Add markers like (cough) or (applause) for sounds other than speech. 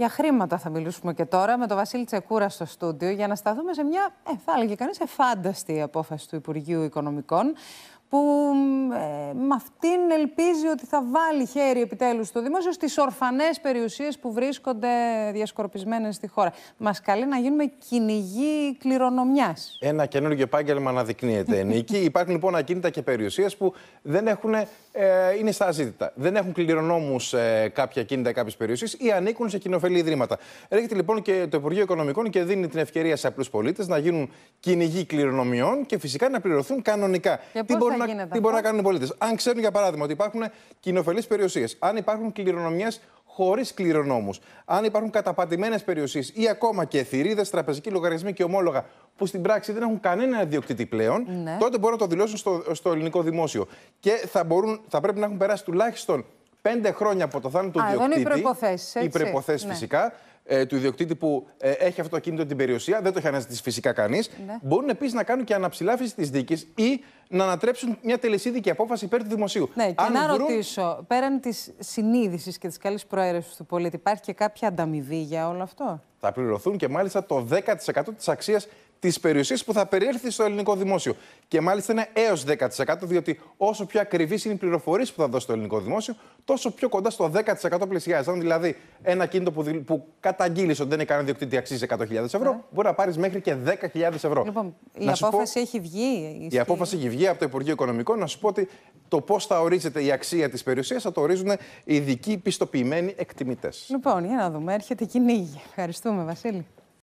Για χρήματα θα μιλήσουμε και τώρα με τον Βασίλη Τσεκούρα στο στούντιο για να σταθούμε σε μια, ε, θα έλεγε κανείς, εφάνταστη απόφαση του Υπουργείου Οικονομικών που ε, με αυτήν ελπίζει ότι θα βάλει χέρι επιτέλους στο δημόσιο στις ορφανές περιουσίες που βρίσκονται διασκορπισμένες στη χώρα. Μας καλεί να γίνουμε κυνηγοί κληρονομιάς. Ένα καινούργιο επάγγελμα αναδεικνύεται. (laughs) Νίκη. Υπάρχουν λοιπόν ακίνητα και περιουσίες που δεν έχουν, ε, είναι στα αζήτητα. Δεν έχουν κληρονόμους ε, κάποια ακίνητα κάποιες περιουσίες ή ανήκουν σε κοινοφελή ιδρύματα. Έρχεται λοιπόν και το Υπουργείο Οικονομικών και δίνει την ευκαιρία σε απλούς πολίτες να γίνουν κυνηγοί κληρονομιών και φυσικά να πληρωθούν κανονικά. Και να, τι να κάνουν οι πολίτες. Αν ξέρουν, για παράδειγμα, ότι υπάρχουν κοινοφελείς περιουσίες, αν υπάρχουν κληρονομιές χωρίς κληρονόμους, αν υπάρχουν καταπατημένες περιουσίες ή ακόμα και θηρίδες, τραπεζικοί λογαριασμοί και ομόλογα που στην πράξη δεν έχουν κανένα διοκτήτη πλέον, ναι. τότε μπορούν να το δηλώσουν στο, στο ελληνικό δημόσιο. Και θα, μπορούν, θα πρέπει να έχουν περάσει τουλάχιστον πέντε χρόνια από το θάνατο του διοκτήτη. οι προποθέσει. Οι προποθέσει ναι. φυσικά ε, του ιδιοκτήτη που ε, έχει αυτό το ακίνητο την περιουσία, δεν το έχει αναζητήσει φυσικά κανείς, ναι. μπορούν επίσης να κάνουν και αναψηλάφιση της δίκης ή να ανατρέψουν μια τελεσίδικη απόφαση υπέρ του δημοσίου. Ναι, και Αν να ρωτήσω, πέραν της συνείδησης και της καλής προαίρεσης του πολίτη, υπάρχει και κάποια ανταμοιβή για όλο αυτό. Θα πληρωθούν και μάλιστα το 10% της αξίας της περιουσίας που θα περιέλθει στο ελληνικό δημόσιο. Και μάλιστα είναι έως 10%, διότι όσο πιο ακριβή είναι οι πληροφορίες που θα δώσει το ελληνικό δημόσιο, τόσο πιο κοντά στο 10% πλησιάζει. Αν δηλαδή ένα κίνητο που, καταγγείλεις ότι δεν είναι κανένα διοκτήτη αξίζει 100.000 ευρώ, ναι. μπορεί να πάρεις μέχρι και 10.000 ευρώ. Λοιπόν, η απόφαση έχει βγει. Η απόφαση έχει βγει από το Υπουργείο Οικονομικών. Να σου πω ότι το πώς θα ορίζεται η αξία της περιουσίας θα το ορίζουν ειδικοί πιστοποιημένοι εκτιμητές. Λοιπόν, για να δούμε. Έρχεται κυνήγι. Ευχαριστούμε, Βασίλη.